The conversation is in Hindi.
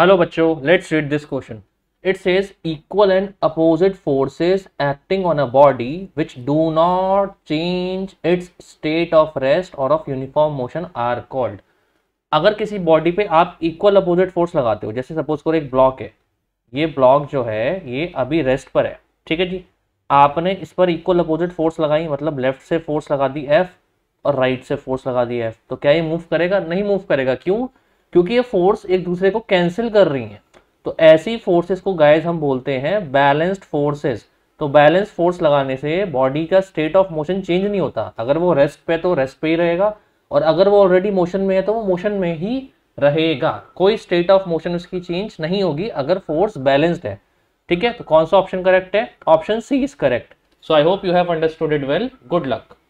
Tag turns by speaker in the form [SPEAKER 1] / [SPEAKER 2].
[SPEAKER 1] हेलो बच्चों let's read this question it says equal and opposite forces acting on a body which do not change its state of rest और of uniform motion are called अगर किसी बॉडी पे आप इक्वल अपोजिट फोर्स लगाते हो जैसे सपोज करो एक ब्लॉक है ये ब्लॉक जो है ये अभी रेस्ट पर है ठीक है जी आपने इस पर इक्वल अपोजिट फोर्स लगाई मतलब लेफ्ट से फोर्स लगा दी एफ और राइट से फोर्स लगा दी एफ तो क्या ये मूव करेगा नहीं मूव करेगा क्यों क्योंकि ये फोर्स एक दूसरे को कैंसिल कर रही हैं तो ऐसी फोर्सेस को गाइज हम बोलते हैं बैलेंस्ड फोर्सेस तो बैलेंस फोर्स लगाने से बॉडी का स्टेट ऑफ मोशन चेंज नहीं होता अगर वो रेस्ट पे तो रेस्ट पे ही रहेगा और अगर वो ऑलरेडी मोशन में है तो वो मोशन में ही रहेगा कोई स्टेट ऑफ मोशन उसकी चेंज नहीं होगी अगर फोर्स बैलेंस्ड है ठीक है तो कौन सा ऑप्शन करेक्ट है option C is correct so I hope you have understood it well good luck